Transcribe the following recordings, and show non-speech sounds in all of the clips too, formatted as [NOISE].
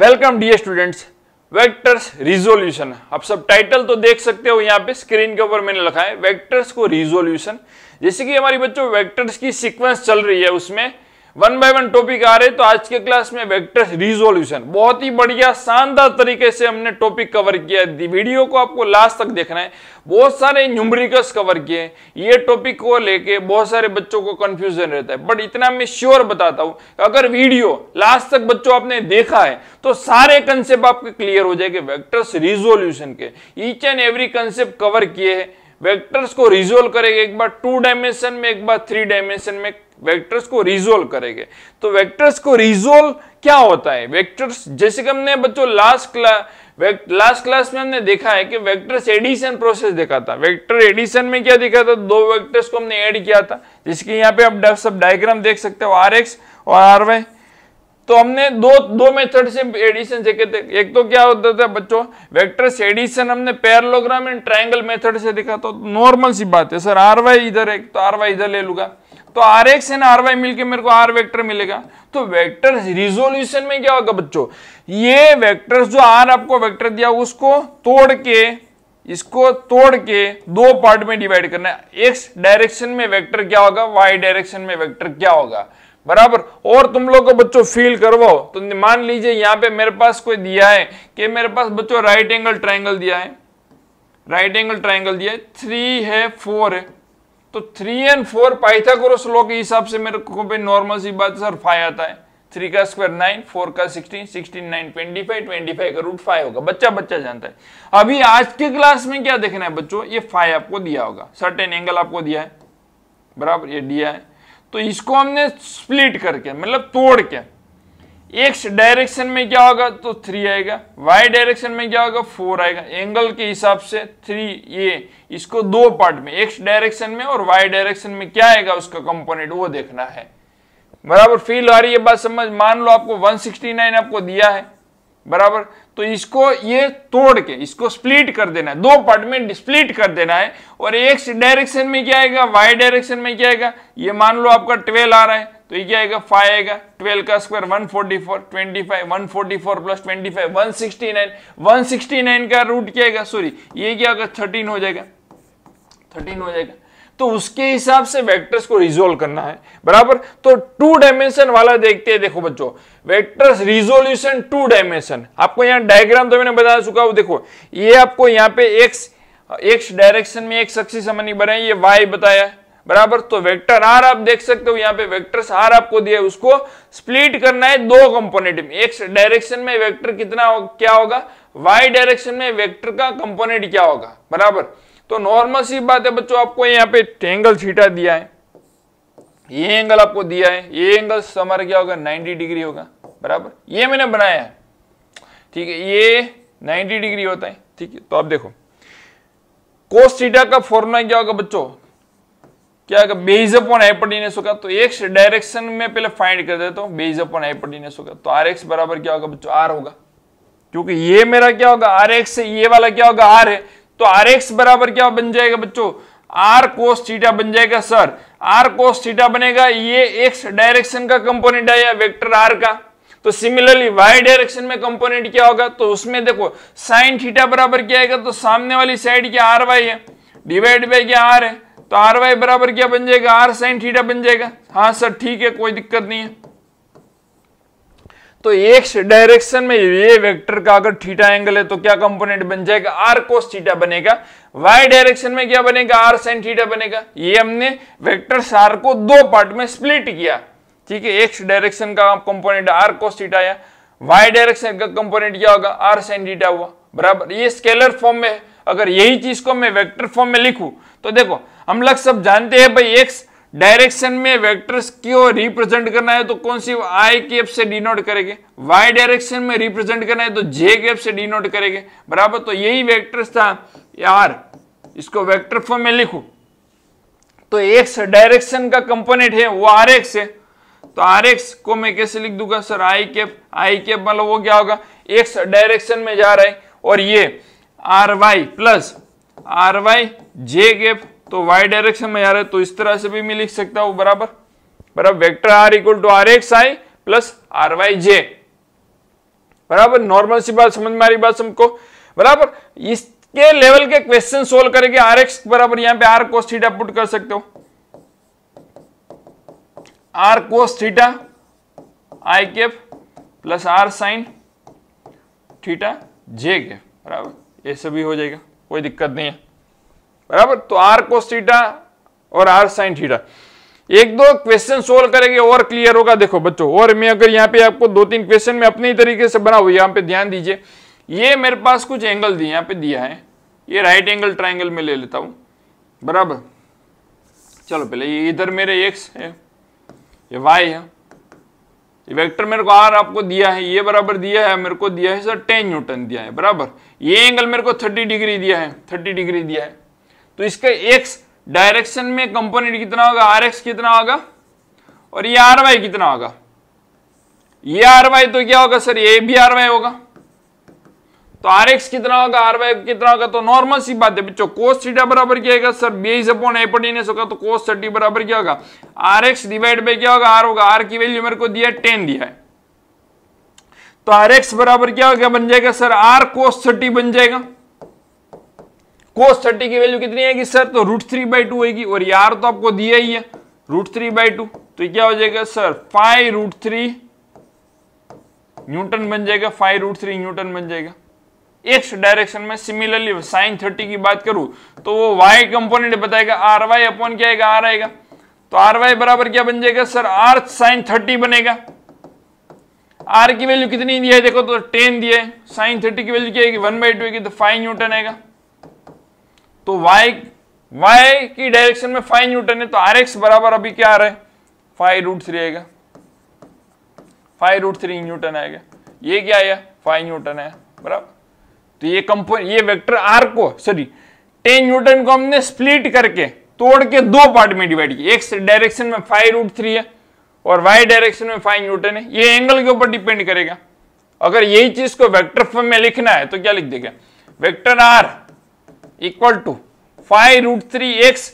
welcome the students vectors resolution आप सब title तो देख सकते हो यहाँ पे स्क्रीन के ऊपर मैंने लिखा है वेक्टर्स को रिजोल्यूशन जैसे कि हमारी बच्चों वेक्टर्स की सीक्वेंस चल रही है उसमें वन बाय वन टॉपिक आ रहे तो आज के क्लास में वेक्टर रिजोल्यूशन बहुत ही बढ़िया शानदार तरीके से हमने टॉपिक कवर किया है वीडियो को आपको लास्ट तक देखना है बहुत सारे न्यूमरिकस कवर किए ये टॉपिक को लेके बहुत सारे बच्चों को कंफ्यूजन रहता है बट इतना मैं श्योर बताता हूं अगर वीडियो लास्ट तक बच्चों आपने देखा है तो सारे कंसेप्ट आपके क्लियर हो जाएंगे वेक्टर्स रिजोल्यूशन के each and every concept cover किए हैं वेक्टर्स को रिजोल्व करेंगे एक बार टू डायमेंशन में एक बार थ्री डायमेंशन में वेक्टर्स को रिजोल्व करेंगे तो वेक्टर्स को रिजोल्व क्या होता है वेक्टर्स जैसे कि हमने बच्चों लास्ट क्लास लास्ट क्लास में हमने देखा है कि वेक्टर्स एडिशन प्रोसेस देखा था वेक्टर एडिशन में क्या देखा था दो वेक्टर्स को हमने ऐड किया था जिसके यहाँ पे आप सब डायग्राम देख सकते हो आर एक्स और आर वाई तो हमने दो दो मेथड से एडिशन देखे थे एक तो क्या होता था बच्चों वेक्टर्स एडिशन हमने पैरलोग्राम एंड ट्रायंगल मेथड से देखा तो नॉर्मल सी बात है सर आर वाई इधर एक तो आर वाई इधर ले लूंगा तो R X and R Y मिलकर मेरे को आर वेक्टर मिलेगा तो वेक्टर रिजोल्यूशन में क्या होगा बच्चों ये वेक्टर जो आर आपको वेक्टर दिया उसको तोड़ के इसको तोड़ के दो पार्ट में डिवाइड करना है एक्स डायरेक्शन में वेक्टर क्या होगा वाई डायरेक्शन में वेक्टर क्या होगा बराबर और तुम लोग को बच्चों फील करवाओ तो मान लीजिए यहां पे मेरे पास कोई दिया है कि मेरे पास बच्चों राइट एंगल ट्राइंगल दिया है राइट एंगल ट्राइंगल दिया है थ्री है फोर है तो three and four Pythagoras law के हिसाब से मेरे को भी नॉर्मल सी बात सर फाइव आता है थ्री का स्क्वायर नाइन फोर का sixteen sixteen nine twenty five twenty five का रूट फाइव होगा बच्चा बच्चा जानता है अभी आज के क्लास में क्या देखना है बच्चों ये फाइव आपको दिया होगा सर्टेन एंगल आपको दिया है बराबर ये दिया है तो इसको हमने स्प्लिट करके मतलब तोड़ के एक्स डायरेक्शन में क्या होगा तो थ्री आएगा वाई डायरेक्शन में क्या होगा फोर आएगा एंगल के हिसाब से थ्री ये इसको दो पार्ट में एक्स डायरेक्शन में और वाई डायरेक्शन में क्या आएगा उसका कंपोनेंट वो देखना है बराबर फील आ रही है बात समझ मान लो आपको 169 आपको दिया है बराबर तो इसको ये तोड़ के इसको स्प्लिट कर देना है दो पार्ट में स्प्लिट कर देना है और एक्स डायरेक्शन में क्या आएगा वाई डायरेक्शन में क्या आएगा ये मान लो आपका ट्वेल्व आ रहा है तो ये क्या आएगा फाइव आएगा ट्वेल्व का square one forty four twenty five one forty four plus twenty five one sixty nine one sixty nine का रूट क्या आएगा सॉरी ये क्या होगा थर्टीन हो जाएगा थर्टीन हो जाएगा तो उसके हिसाब से वेक्टर्स को रिजोल्व करना है बराबर तो टू डायमेंशन वाला देखते हैं देखो बच्चों वेक्टर्स रिजोल्यूशन टू डायमेंशन आपको यहां डायग्राम तो मैंने बता चुका हूं देखो ये आपको यहां पे एक्स एक्स डायरेक्शन में एक्स अक्सी समन्वय बनाई ये वाई बताया बराबर तो वेक्टर आर आप देख सकते हो यहाँ पे वेक्टर आर आपको दिया उसको स्प्लिट करना है दो कंपोनेंट में एक डायरेक्शन में वेक्टर कितना हो, क्या होगा वाई डायरेक्शन में वेक्टर का कंपोनेंट क्या होगा बराबर तो नॉर्मल सी बात है बच्चों आपको यहाँ पे एंगल छीटा दिया है ये एंगल आपको दिया है ये एंगल हमारा क्या होगा नाइनटी डिग्री होगा बराबर ये मैंने बनाया है ठीक है ये नाइनटी डिग्री होता है ठीक है तो आप देखो कोस थीटा का फॉर्मूला क्या होगा बच्चों क्या बेज अपॉन हाइपरडीनेस होगा तो एक्स डायरेक्शन में पहले फाइंड कर देता हूँ बेज अपॉन हाइपरडीनेस होगा तो आर एक्स बराबर क्या होगा बच्चों आर होगा क्योंकि ये मेरा क्या होगा आर एक्स से ये वाला क्या होगा आर है तो आर एक्स बराबर क्या बन जाएगा बच्चों आर कोस थीटा बन जाएगा सर आर कोस थीटा बनेगा ये एक्स डायरेक्शन का कंपोनेंट आया वेक्टर आर का तो सिमिलरली वाई डायरेक्शन में कंपोनेंट क्या होगा तो उसमें देखो साइन थीटा बराबर क्या आएगा तो सामने वाली साइड क्या आर वाई है डिवाइड बाई क्या आर है तो आर वाई बराबर क्या बन जाएगा आर साइन थीटा बन जाएगा हाँ सर ठीक है कोई दिक्कत नहीं है तो एक्स डायरेक्शन में ये वेक्टर का अगर थीटा एंगल है तो क्या कंपोनेंट बन जाएगा आर कोस थीटा बनेगा वाई डायरेक्शन में क्या बनेगा आर साइन थीटा बनेगा ये हमने वेक्टर सार को दो पार्ट में स्प्लिट किया ठीक है एक्स डायरेक्शन का कंपोनेंट आर कोस थीटा या वाई डायरेक्शन का कंपोनेंट क्या होगा आर साइन थीटा हुआ बराबर ये स्केलर फॉर्म में अगर यही चीज को मैं वेक्टर फॉर्म में लिखूं तो देखो हम लोग सब जानते हैं भाई एक्स डायरेक्शन में वेक्टर्स क्यों रिप्रेजेंट करना है तो कौन सी आई एफ से डिनोट करेंगे वाई डायरेक्शन में रिप्रेजेंट करना है तो जे एफ से डिनोट करेंगे बराबर तो यही वेक्टर्स था यार इसको वेक्टर फॉर्म में लिखू तो एक्स डायरेक्शन का कंपोनेंट है वो आर एक्स है तो आर एक्स को मैं कैसे लिख दूंगा सर आई केफ आई केफ मतलब वो क्या होगा एक्स डायरेक्शन में जा रहा है और ये R Y plus R Y J cap तो y डायरेक्शन में जा रहा है तो इस तरह से भी मैं लिख सकता हूं बराबर बराबर vector r equal to R X I plus R Y J बराबर नॉर्मल सी बात समझ में आ रही बात सबको बराबर इसके लेवल के क्वेश्चन सोल्व करेंगे आर एक्स बराबर यहां पे आर कोस थीटा पुट कर सकते हो R cos theta I cap plus R sine theta J के बराबर ऐसे भी हो जाएगा कोई दिक्कत नहीं है बराबर तो आर को सीटा और आर साइन थीटा एक दो क्वेश्चन सोल्व करेंगे और क्लियर होगा देखो बच्चों और मैं अगर यहाँ पे आपको दो तीन क्वेश्चन में अपने ही तरीके से बना हुआ यहाँ पे ध्यान दीजिए ये मेरे पास कुछ एंगल दिए यहाँ पे दिया है ये राइट एंगल ट्राइंगल में ले लेता हूँ बराबर चलो पहले ये इधर मेरे एक्स है ये वाई है ये वेक्टर मेरे को आर आपको दिया है ये बराबर दिया है मेरे को दिया है सर टेन न्यूटन दिया है बराबर ये एंगल मेरे को थर्टी डिग्री दिया है थर्टी डिग्री दिया है तो इसका एक्स डायरेक्शन में कंपोनेंट कितना होगा आर एक्स कितना होगा और ये आर वाई कितना होगा ये आर वाई तो क्या होगा सर ये भी आर वाई होगा तो आर एक्स कितना होगा आर वाई कितना होगा तो नॉर्मल सी बात है बच्चों कोस थीटा बराबर क्या होगा सर बेस अपॉन एपोटिनियस होगा तो कोस थर्टी बराबर क्या होगा आर एक्स डिवाइड बाई क्या होगा आर होगा आर की वैल्यू मेरे को दिया टेन दिया है तो आर एक्स बराबर क्या होगा बन जाएगा सर आर कोस थर्टी बन जाएगा कोस थर्टी की वैल्यू कितनी आएगी सर तो रूट थ्री बाई टू होगी और यार तो आपको दिया ही है रूट थ्री बाई टू तो क्या हो जाएगा sir five root three newton बन जाएगा फाइव रूट थ्री न्यूटन बन जाएगा एक्स डायरेक्शन में सिमिलरली साइन थर्टी की बात करूं तो वो वाई कंपोनेंट बताएगा आर वाई अपॉन क्या आएगा आर आएगा तो आर वाई बराबर क्या बन जाएगा सर आर साइन थर्टी बनेगा आर की वैल्यू कितनी दिया है देखो तो टेन दिया है साइन थर्टी की वैल्यू क्या आएगी वन बाई टू आएगी तो फाइव न्यूटन आएगा तो y y की डायरेक्शन में फाइव न्यूटन है तो आर एक्स बराबर अभी क्या आ रहा है फाइव रूट थ्री आएगा फाइव रूट थ्री न्यूटन आएगा ये क्या आया फाइव न्यूटन आया बराबर तो ये कंपोन ये वेक्टर r को सॉरी टेन न्यूटन को हमने स्प्लिट करके तोड़ के दो पार्ट में डिवाइड किया एक्स डायरेक्शन में फाइव रूट थ्री है और वाई डायरेक्शन में फाइव न्यूटन है ये एंगल के ऊपर डिपेंड करेगा अगर यही चीज को वेक्टर फॉर्म में लिखना है तो क्या लिख देगा vector R equal to five root three X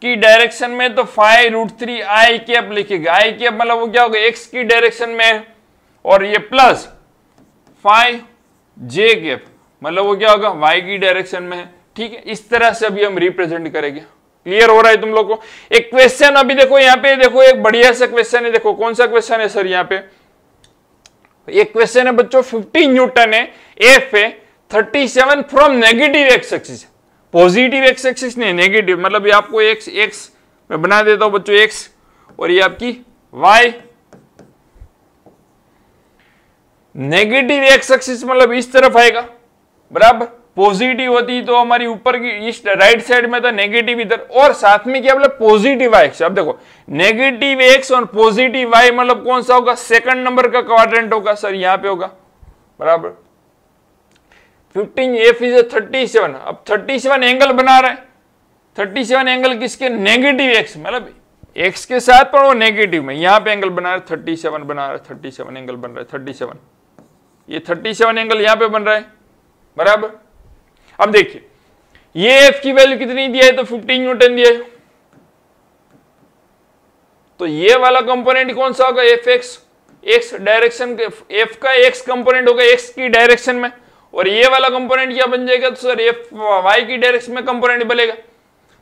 की डायरेक्शन में तो फाइव रूट थ्री आई के अब लिखेगा आई के अब मतलब वो क्या होगा एक्स की डायरेक्शन में और ये प्लस फाइव जे के मतलब वो क्या होगा वाई की डायरेक्शन में ठीक है इस तरह से अभी हम रिप्रेजेंट करेंगे क्लियर हो रहा है तुम लोग को एक क्वेश्चन अभी देखो यहाँ पे देखो एक बढ़िया सा क्वेश्चन है देखो कौन सा क्वेश्चन है सर यहाँ पे एक क्वेश्चन है बच्चों 50 न्यूटन है एफ है 37 from negative X axis positive X axis नहीं नेगेटिव मतलब ये आपको एक्स एक्स मैं बना देता हूं बच्चों एक्स और ये आपकी वाई नेगेटिव एक्स एक्सिस मतलब इस तरफ आएगा बराबर पॉजिटिव होती तो हमारी ऊपर की इस राइट साइड में था नेगेटिव इधर और साथ में क्या मतलब पॉजिटिव वाई अब देखो नेगेटिव एक्स और पॉजिटिव वाई मतलब कौन सा होगा सेकंड नंबर का क्वाड्रेंट होगा सर यहां पे होगा बराबर fifteen F is thirty seven अब थर्टी सेवन एंगल बना रहे थर्टी सेवन एंगल किसके नेगेटिव एक्स मतलब एक्स के साथ पर वो नेगेटिव में पे एंगल बना थर्टी सेवन बना थर्टी सेवन एंगल बन रहा है थर्टी सेवन ये थर्टी सेवन एंगल पे बन रहा है बराबर अब देखिए ये एफ की वैल्यू कितनी दिया है तो फिफ्टीन न्यूटन दिया है तो ये वाला कंपोनेंट कौन सा होगा F X X direction F का एक्स कंपोनेंट होगा एक्स की डायरेक्शन में और ये वाला कंपोनेंट क्या बन जाएगा तो सर एफ वाई की डायरेक्शन में कंपोनेंट बनेगा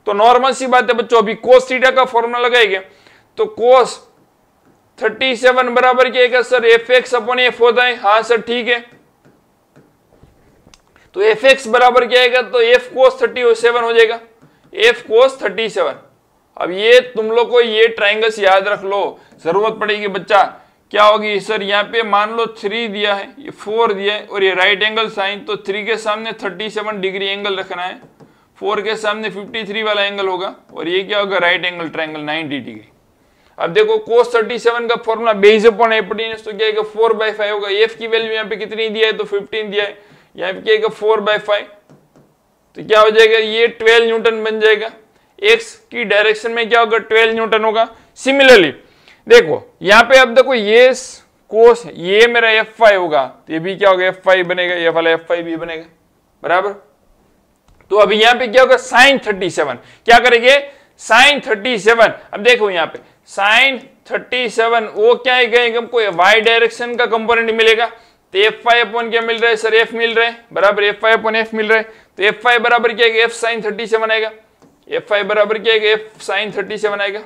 तो नॉर्मल सी बात है बच्चों अभी कोस थीटा का फॉर्मूला लगाएंगे तो कोस 37 बराबर क्या है sir F X upon F होता है हाँ सर ठीक है तो एफ एक्स बराबर क्या है तो एफ कोस 37 हो जाएगा एफ कोस 37 अब ये तुम लोग को ये ट्राइंगल्स याद रख लो जरूरत पड़ेगी बच्चा क्या होगी सर यहाँ पे मान लो थ्री दिया है ये फोर दिया है और ये राइट एंगल साइन तो थ्री के सामने थर्टी सेवन डिग्री एंगल रखना है फोर के सामने फिफ्टी थ्री वाला एंगल होगा और ये क्या होगा right angle triangle ninety degree अब देखो कोस थर्टी सेवन का फॉर्मूला बेस अपॉन एपटीनेस तो क्या है फोर बाई फाइव होगा एफ की वैल्यू यहाँ पे कितनी दिया है तो फिफ्टीन दिया है यहाँ पे क्या है फोर बाई फाइव तो क्या हो जाएगा ये ट्वेल्व न्यूटन बन जाएगा एक्स की डायरेक्शन में क्या होगा ट्वेल्व न्यूटन होगा सिमिलरली देखो यहां पे अब देखो ये कोस ये मेरा एफ फाइव होगा तो ये भी क्या होगा एफ फाइव बनेगा ये वाला एफ फाइव भी बनेगा बराबर तो अभी यहां पे क्या होगा साइन थर्टी सेवन क्या करेंगे साइन थर्टी सेवन अब देखो यहां पे साइन थर्टी सेवन वो क्या है गए हमको वाई डायरेक्शन का कंपोनेंट मिलेगा तो एफ फाइव अपॉन क्या मिल रहा है सर एफ मिल रहा है बराबर एफ फाइव अपॉन एफ मिल रहा है तो एफ फाइव बराबर क्या एफ साइन थर्टी सेवन आएगा एफ फाइव बराबर क्या एफ साइन थर्टी सेवन आएगा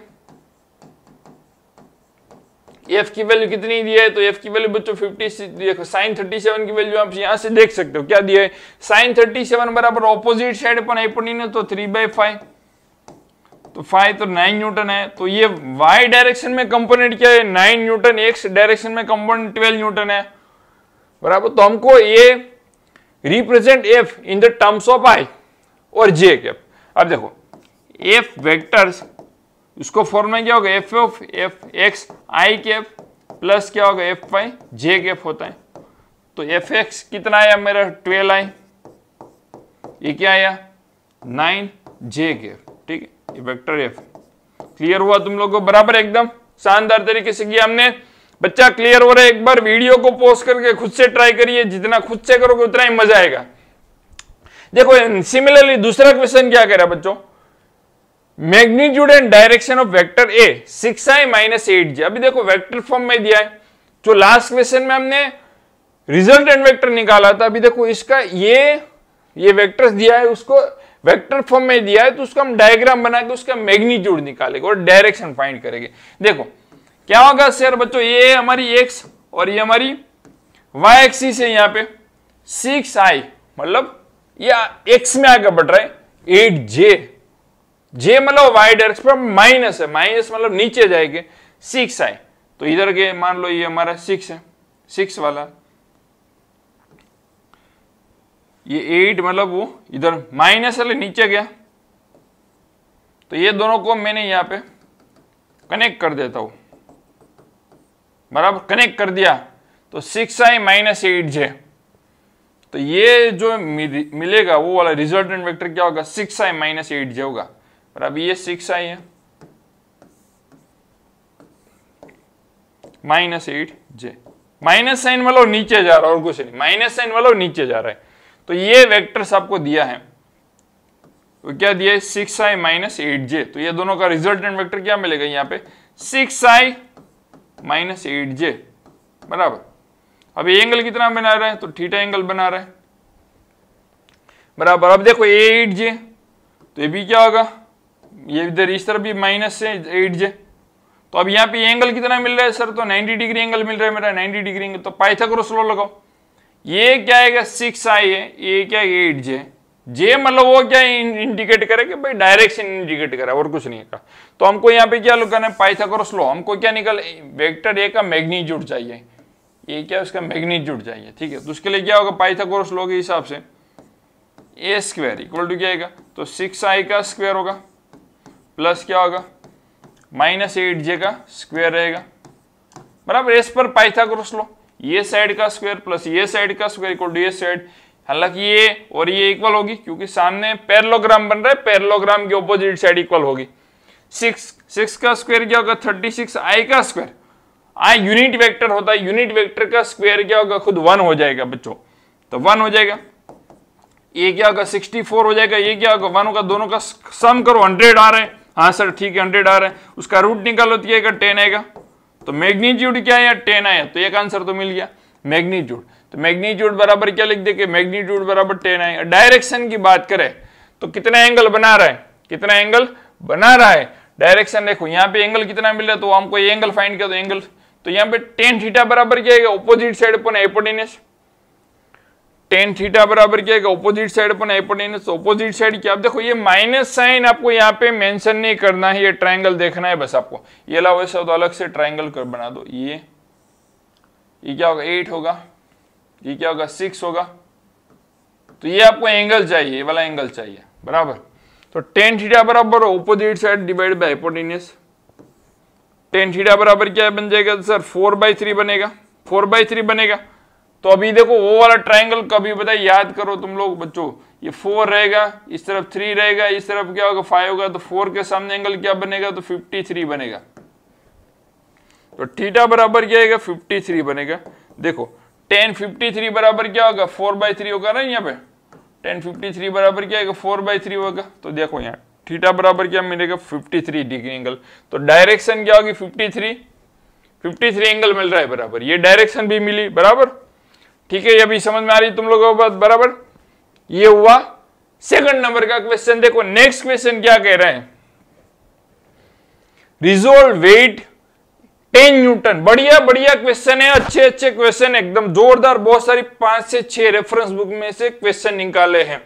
एफ की वैल्यू कितनी दी है तो एफ की वैल्यू बच्चों फिफ्टी देखो साइन थर्टी सेवन की वैल्यू आप यहाँ से देख सकते हो क्या दिया है साइन थर्टी सेवन बराबर ऑपोजिट साइड पर हाइपोटेन्यूज तो थ्री बाई फाइव तो फाइव तो नाइन न्यूटन है तो ये वाई डायरेक्शन में कंपोनेंट क्या है नाइन न्यूटन एक्स डायरेक्शन में कंपोनेंट ट्वेल्व न्यूटन है बराबर तो हमको ये represent F in the terms of I और जे कैप अब देखो एफ वेक्टर्स उसको फॉर्म में क्या होगा F of F x i cap plus क्या होगा एफ वाई जे कैप होता है तो एफ एक्स कितना आया मेरा ट्वेल्व आई ये क्या आया नाइन जे कैप ठीक है वेक्टर एफ क्लियर हुआ तुम लोग को बराबर एकदम शानदार तरीके से किया हमने बच्चा क्लियर हो रहा है एक बार वीडियो को पोस्ट करके खुद से ट्राई करिए जितना खुद से करोगे उतना ही मजा आएगा देखो सिमिलरली दूसरा क्वेश्चन क्या कह रहा है बच्चों magnitude and direction of vector A six i minus eight जी अभी देखो वेक्टर फॉर्म में दिया है जो लास्ट क्वेश्चन में हमने रिजल्ट एंड वेक्टर निकाला था अभी देखो इसका ये ये वेक्टर्स दिया है उसको वेक्टर फॉर्म में दिया है तो उसका हम डायग्राम बना के उसका मैग्नीट्यूड निकालेंगे और डायरेक्शन फाइंड करेंगे देखो क्या होगा सर बच्चों ये हमारी एक्स और ये हमारी वाई एक्सिस है यहाँ पे सिक्स आई मतलब ये एक्स में आगे बढ़ रहा है एट जे जे मतलब वाई डायरेक्शन पर माइनस है माइनस मतलब नीचे जाएंगे सिक्स आए तो इधर के मान लो ये हमारा सिक्स है सिक्स वाला ये एट मतलब वो इधर माइनस वाले नीचे गया तो ये दोनों को मैंने यहां पे कनेक्ट कर देता हूँ बराबर कनेक्ट कर दिया तो six i minus eight j तो ये जो मिलेगा वो वाला रिजल्टेंट वेक्टर क्या होगा six i minus eight j होगा और अभी ये सिक्स आई है minus eight j minus sign वाला नीचे जा रहा है और कुछ नहीं माइनस साइन वाला नीचे जा रहा है तो ये वेक्टर आपको दिया है तो क्या दिया है six i minus eight j तो ये दोनों का रिजल्टेंट वेक्टर क्या मिलेगा यहां पे six i minus eight j बराबर अब एंगल कितना बना रहा है तो थीटा एंगल बना रहा है बराबर अब देखो एट जे तो ये भी क्या होगा ये इधर इस तरफ भी माइनस से एट जे तो अब यहाँ पे एंगल कितना मिल रहा है सर तो 90 डिग्री एंगल मिल रहा है मेरा 90 डिग्री एंगल तो पाइथागोरस लॉ लगाओ ये क्या है सिक्स आई है ये क्या है एट जे जे मतलब वो क्या इंडिकेट करे कि भाई डायरेक्शन इंडिकेट करे और कुछ नहीं कहा तो हमको यहाँ पे क्या लगाना है पाइथागोरस लॉ हमको क्या निकल वेक्टर ए का मैग्नीट्यूड चाहिए ये क्या उसका मैग्नीट्यूड चाहिए ठीक है तो उसके लिए क्या होगा पाइथागोरस लॉ के हिसाब से ए स्क्वायर इक्वल टू क्या आएगा तो सिक्स आई का स्क्वायर होगा प्लस क्या होगा माइनस एट जे का स्क्वायर रहेगा बराबर एस पर पाइथागोरस लो ये साइड का स्क्वायर प्लस ये साइड का स्क्वायर इक्वल टू ये साइड हालांकि ये और ये इक्वल होगी क्योंकि सामने पैरलोग्राम बन रहा है पैरलोग्राम की ऑपोजिट साइड इक्वल होगी सिक्स सिक्स का स्क्वायर क्या होगा थर्टी सिक्स आई का स्क्वायर आई यूनिट वेक्टर होता है यूनिट वेक्टर का स्क्वायर क्या होगा खुद वन हो जाएगा बच्चों तो वन हो जाएगा ये क्या होगा सिक्सटी फोर हो जाएगा ये क्या होगा वन होगा दोनों का सम करो हंड्रेड आ रहे हैं हाँ सर ठीक है हंड्रेड आ रहा है उसका रूट निकालो तो ये टेन आएगा तो मैग्नीट्यूड क्या आया टेन आया तो एक आंसर तो मिल गया मैग्नीट्यूड तो मैग्नीट्यूड बराबर क्या लिख देखिए मैग्नीट्यूड बराबर टेन आएगा डायरेक्शन की बात करें तो कितना एंगल बना रहा है कितना एंगल बना रहा है डायरेक्शन देखो यहाँ पे एंगल कितना मिल रहा है तो हमको एंगल फाइंड किया तो एंगल तो यहाँ पे टेन थीटा बराबर क्या आएगा ऑपोजिट साइड पर एपोडिनस टेन थीटा बराबर क्या है ऑपोजिट साइड पर अपन हाइपोटेनस ऑपोजिट साइड क्या आप देखो ये माइनस साइन आपको यहाँ पे मेंशन नहीं करना है ये ट्रायंगल देखना है बस आपको ये अलावा ऐसा तो अलग से ट्रायंगल कर बना दो ये ये क्या होगा एट होगा ये क्या होगा सिक्स होगा तो ये आपको एंगल चाहिए ये वाला एंगल चाहिए बराबर तो टेन थीटा बराबर opposite side divide by hypotenuse tan theta बराबर क्या बन जाएगा सर फोर बाई थ्री बनेगा फोर बाई थ्री बनेगा तो अभी देखो वो वाला ट्राइंगल कभी बताए याद करो तुम लोग बच्चों ये फोर रहेगा इस तरफ थ्री रहेगा इस तरफ क्या होगा फाइव होगा तो फोर के सामने एंगल क्या बनेगा तो फिफ्टी थ्री बनेगा तो थीटा बराबर क्या आएगा फिफ्टी थ्री बनेगा देखो टेन फिफ्टी थ्री बराबर क्या होगा फोर बाई थ्री होगा ना यहाँ पे टेन फिफ्टी थ्री बराबर क्या आएगा फोर बाई थ्री होगा तो देखो यहाँ थीटा बराबर क्या मिलेगा फिफ्टी थ्री डिग्री एंगल तो डायरेक्शन क्या होगी fifty three fifty three angle मिल रहा है बराबर ये डायरेक्शन भी मिली बराबर ठीक है अभी समझ में आ रही तुम लोगों को बराबर ये हुआ सेकंड नंबर का क्वेश्चन देखो नेक्स्ट क्वेश्चन क्या कह रहे हैं रिजोल्व वेट 10 न्यूटन बढ़िया बढ़िया क्वेश्चन है अच्छे अच्छे क्वेश्चन एकदम जोरदार बहुत सारी पांच से छह रेफरेंस बुक में से क्वेश्चन निकाले हैं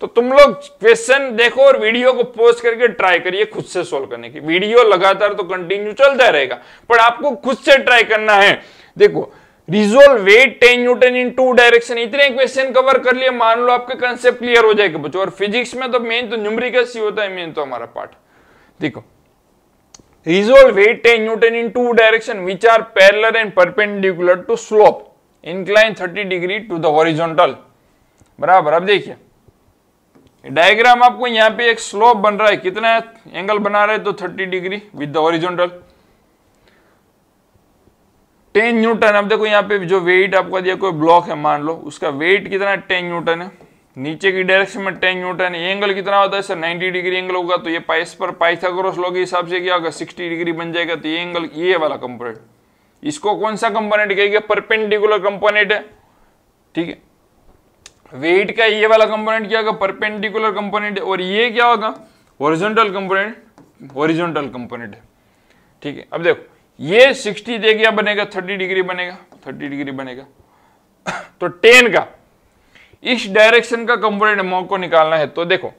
तो तुम लोग क्वेश्चन देखो और वीडियो को पोस्ट करके ट्राई करिए खुद से सोल्व करने की वीडियो लगातार तो कंटिन्यू चलता रहेगा पर आपको खुद से ट्राई करना है देखो resolve weight ten newton in two direction इतने क्वेश्चन कवर कर लिए मान लो आपके कंसेप्ट क्लियर हो जाएगा बच्चों और फिजिक्स में तो मेन तो न्यूमरिकस ही होता है मेन तो हमारा पार्ट देखो resolve weight ten newton in two direction which are parallel and perpendicular to slope incline thirty degree to the horizontal बराबर अब देखिए डायग्राम आपको यहाँ पे एक स्लोप बन रहा है कितना एंगल बना रहे तो thirty degree with the horizontal ten newton अब देखो यहाँ पे जो वेट आपका दिया कोई ब्लॉक है मान लो उसका वेट कितना है टेन न्यूटन है नीचे की डायरेक्शन में टेन न्यूटन है एंगल कितना होता है सर 90 डिग्री एंगल होगा तो ये पाइस पर पाइथागोरस लॉ के हिसाब से क्या होगा 60 डिग्री बन जाएगा तो ये एंगल ये वाला कंपोनेंट इसको कौन सा कंपोनेंट कहेंगे परपेंडिकुलर कंपोनेंट है ठीक है वेट का ये वाला कंपोनेंट क्या होगा परपेंडिकुलर कंपोनेंट और ये क्या होगा ओरिजेंटल कंपोनेंट ओरिजेंटल कंपोनेंट ठीक है अब देखो ये 60 दे गया बनेगा 30 डिग्री बनेगा 30 डिग्री बनेगा [COUGHS] तो टेन का इस डायरेक्शन का कंपोनेंट अमाउंट को निकालना है तो देखो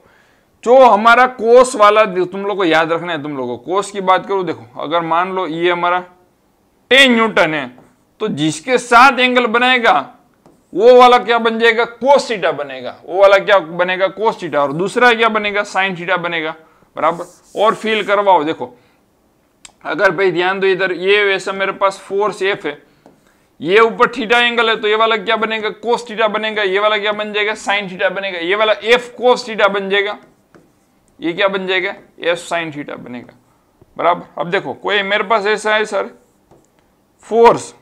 जो हमारा कोस वाला तुम लोग को याद रखना है तुम लोगों को कोस की बात करो देखो अगर मान लो ये हमारा टेन न्यूटन है तो जिसके साथ एंगल बनेगा वो वाला क्या बन जाएगा कोस थीटा बनेगा वो वाला क्या बनेगा कोस थीटा और दूसरा क्या बनेगा साइन सीटा बनेगा बराबर और फील करवाओ देखो अगर भाई ध्यान दो इधर ये वैसे मेरे पास फोर्स एफ है ये ऊपर थीटा एंगल है तो ये वाला क्या बनेगा कोस थीटा बनेगा ये वाला क्या बन जाएगा साइन थीटा बनेगा ये वाला एफ कोस थीटा बन जाएगा ये क्या बन जाएगा एफ साइन थीटा बनेगा बराबर अब देखो कोई मेरे पास ऐसा है सर फोर्स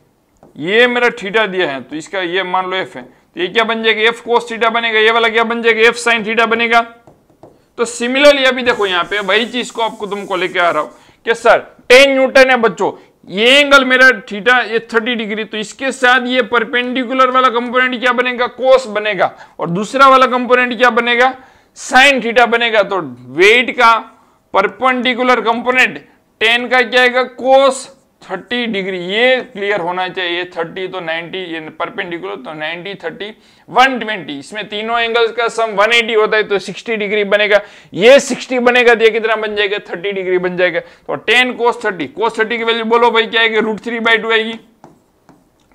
ये मेरा थीटा दिया है तो इसका ये मान लो एफ है तो ये क्या बन जाएगा एफ कोस थीटा बनेगा ये वाला क्या बन जाएगा एफ साइन थीटा बनेगा तो सिमिलरली अभी देखो यहाँ पे वही चीज को आपको तुमको लेके आ रहा हूं कि सर टेन न्यूटन है बच्चों ये एंगल मेरा थीटा ये थर्टी डिग्री तो इसके साथ ये परपेंडिकुलर वाला कंपोनेंट क्या बनेगा कोस बनेगा और दूसरा वाला कंपोनेंट क्या बनेगा साइन थीटा बनेगा तो वेट का परपेंडिकुलर कंपोनेंट टेन का क्या आएगा कोस 30 डिग्री ये क्लियर होना चाहिए 30 तो 90 ये परपेंडिकुलर तो 90 30 120 इसमें तीनों एंगल्स का सम 180 होता है तो 60 डिग्री बनेगा ये 60 बनेगा तो ये कितना बन जाएगा 30 डिग्री बन जाएगा तो 10 कोस 30 कोस 30 की वैल्यू बोलो भाई क्या आएगी रूट थ्री बाई टू आएगी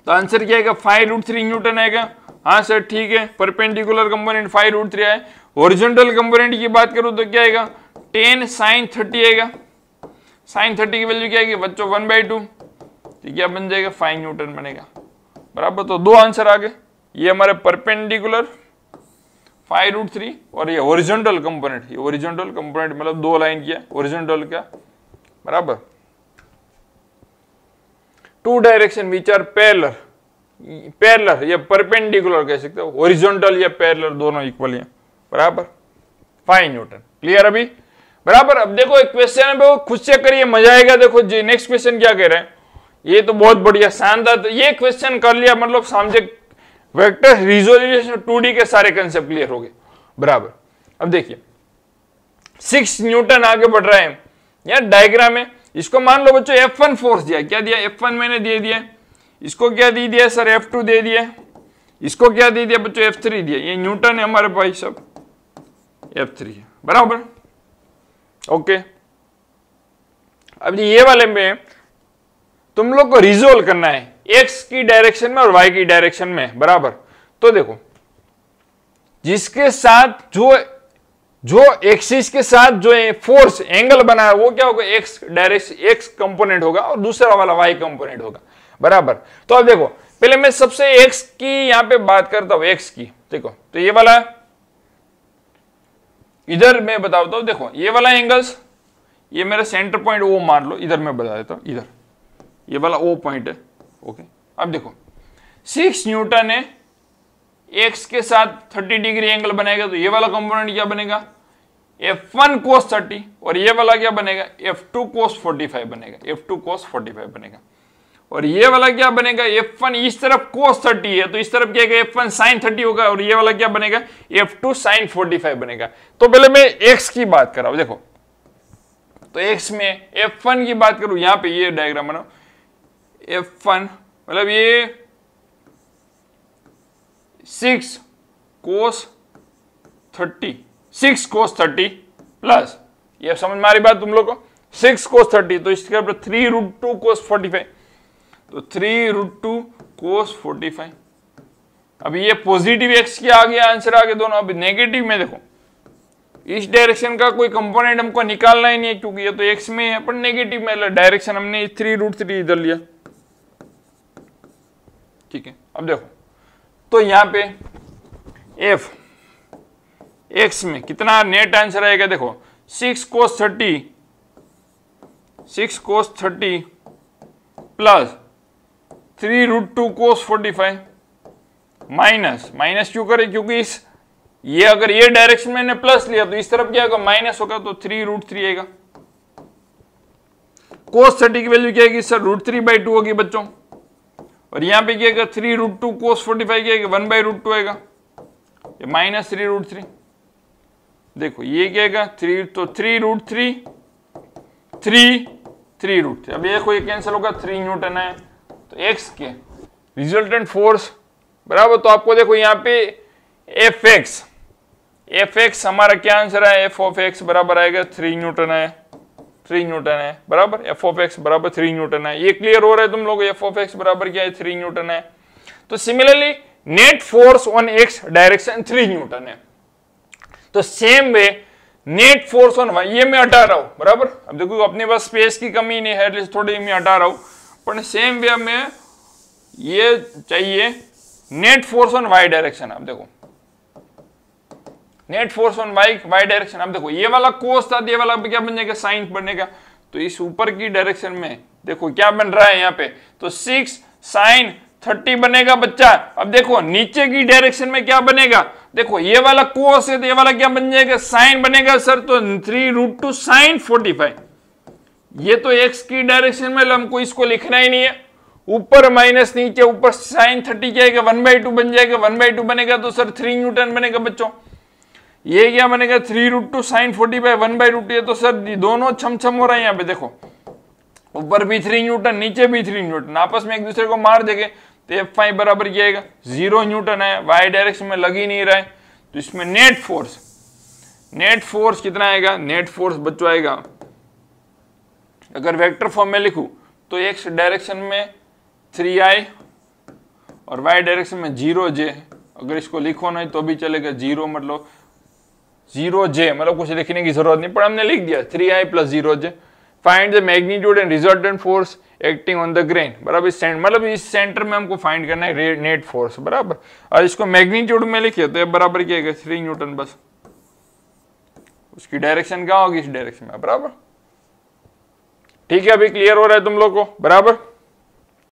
तो आंसर क्या आएगा फाइव रूट थ्री न्यूटन आएगा हाँ सर ठीक है perpendicular component five root three आए ओरिजेंटल कंपोनेंट की बात करूं तो क्या आएगा टेन साइन थर्टी आएगा साइन थर्टी की वैल्यू क्या आएगी बच्चों वन बाई टू तो क्या बन जाएगा फाइव न्यूटन बनेगा बराबर तो दो आंसर आ गए ये हमारे परपेंडिकुलर फाइव रूट थ्री और ये ओरिजेंटल कंपोनेंट ये ओरिजेंटल कंपोनेंट मतलब दो लाइन किया ओरिजेंटल का बराबर to direction which are parallel parallel या परपेंडिकुलर कह सकते हो ओरिजेंटल या पैरलर दोनों इक्वल हैं बराबर फाइव न्यूटन क्लियर अभी बराबर अब देखो एक क्वेश्चन है खुद से करिए मजा आएगा देखो जी नेक्स्ट क्वेश्चन क्या कह रहे हैं ये तो बहुत बढ़िया शानदार तो ये क्वेश्चन कर लिया मतलब सामने वेक्टर रिजोल्यूशन टू के सारे कंसेप्ट क्लियर हो गए बराबर अब देखिए सिक्स न्यूटन आगे बढ़ रहा है यार डायग्राम है इसको मान लो बच्चों एफ वन फोर्स दिया क्या दिया एफ वन मैंने दे दिया इसको क्या दे दिया सर एफ टू दे दिया इसको क्या दे दिया बच्चों एफ थ्री दिया ये न्यूटन है हमारे भाई सब एफ थ्री बराबर ओके अब ये वाले में तुम लोग को रिजोल्व करना है एक्स की डायरेक्शन में और वाई की डायरेक्शन में बराबर तो देखो जिसके साथ जो जो एक्सिस के साथ जो फोर्स एंगल बना है वो क्या होगा एक्स डायरेक्शन एक्स कंपोनेंट होगा और दूसरा वाला वाई कंपोनेंट होगा बराबर तो अब देखो पहले मैं सबसे एक्स की यहां पे बात करता हूं एक्स की देखो तो ये वाला है इधर मैं बताता हूं देखो ये वाला एंगल्स ये मेरा सेंटर पॉइंट वो मान लो इधर मैं बता देता हूं इधर ये वाला वो पॉइंट है ओके अब देखो सिक्स न्यूटन है एक्स के साथ थर्टी डिग्री एंगल बनाएगा तो ये वाला कंपोनेंट क्या बनेगा एफ वन कोस थर्टी और ये वाला क्या बनेगा F two cos forty five बनेगा F two cos forty five बनेगा और ये वाला क्या बनेगा एफ वन इस तरफ कोस थर्टी है तो इस तरफ क्या एफ वन साइन थर्टी होगा और ये वाला क्या बनेगा F two sine forty five बनेगा तो पहले मैं एक्स की बात कर रहा हूं देखो तो एक्स में एफ वन की बात करूं यहां पे ये डायग्राम बनाओ एफ वन मतलब ये six cos thirty six cos thirty plus ये समझ में आ रही बात तुम लोग को सिक्स कोस थर्टी तो इसके three root two cos forty five तो three root two cos forty five अब ये पॉजिटिव एक्स के आगे आंसर आगे दोनों अब नेगेटिव में देखो इस डायरेक्शन का कोई कंपोनेंट हमको निकालना ही नहीं है क्योंकि ये तो एक्स में है पर नेगेटिव में डायरेक्शन मतलब हमने थ्री रूट थ्री इधर लिया ठीक है अब देखो तो यहां पे एफ एक्स में कितना नेट आंसर आएगा देखो six cos thirty six cos thirty plus three root two cos forty five minus minus क्यों करे क्योंकि इस ये अगर ये डायरेक्शन में प्लस लिया तो इस तरफ क्या होगा माइनस होगा तो थ्री रूट थ्री आएगा कोस थर्टी की वैल्यू क्या आएगी sir root three by two होगी बच्चों और यहां पे क्या three root two cos forty five क्या वन बाई रूट टू आएगा माइनस थ्री रूट थ्री देखो ये क्या थ्री तो three root three three three root three अब ये कोई कैंसिल होगा थ्री न्यूटन है तो एक्स के रिजल्टेंट फोर्स बराबर तो आपको देखो यहाँ पे एफ एक्स एफ एक्स हमारा क्या आंसर है एफ ऑफ एक्स बराबर आएगा थ्री न्यूटन है थ्री न्यूटन है बराबर एफ ऑफ एक्स बराबर थ्री न्यूटन है ये क्लियर हो रहा है तुम लोग एफ ऑफ एक्स बराबर क्या है थ्री न्यूटन है तो similarly net force on x direction three newton है तो same way net force on y ये मैं हटा रहा हूं बराबर अब देखो अपने पास स्पेस की कमी नहीं है थोड़ी मैं हटा रहा हूं पर सेम वे में ये चाहिए net force on y direction आप देखो net force on y y direction आप देखो ये वाला कोस था ये वाला क्या बन जाएगा साइन बनेगा तो इस ऊपर की डायरेक्शन में देखो क्या बन रहा है यहाँ पे तो सिक्स साइन थर्टी बनेगा बच्चा अब देखो नीचे की डायरेक्शन में क्या बनेगा देखो ये वाला कोस है तो ये वाला क्या बन जाएगा साइन बनेगा सर तो three root two sine forty five ये तो x की डायरेक्शन में हमको इसको लिखना ही नहीं है ऊपर माइनस नीचे ऊपर साइन थर्टी जाएगा वन बाई टू बन जाएगा वन बाई टू बनेगा तो सर थ्री न्यूटन बनेगा बच्चों ये क्या बनेगा three root two sine forty by one by root ये तो सर दोनों छम छम हो रहा है यहाँ पे देखो ऊपर भी थ्री न्यूटन नीचे भी थ्री न्यूटन आपस में एक दूसरे को मार देंगे तो एफ फाइव बराबर क्या आएगा जीरो न्यूटन है वाई डायरेक्शन में लग ही नहीं रहा है तो इसमें नेट फोर्स नेट फोर्स कितना आएगा नेट फोर्स बच्चों आएगा अगर वेक्टर फॉर्म में लिखूं तो एक्स डायरेक्शन में थ्री आई और वाई डायरेक्शन में जीरो जे अगर इसको लिखो नहीं तो भी चलेगा जीरो मतलब जीरो जे मतलब कुछ लिखने की जरूरत नहीं पर हमने लिख दिया three i plus zero j find the magnitude and resultant force acting on the grain बराबर इस मतलब इस सेंटर में हमको फाइंड करना है नेट फोर्स बराबर और इसको मैग्नीट्यूड में लिखिए तो ये बराबर क्या थ्री न्यूटन बस उसकी डायरेक्शन क्या होगी इस डायरेक्शन में बराबर ठीक है अभी क्लियर हो रहा है तुम लोग को बराबर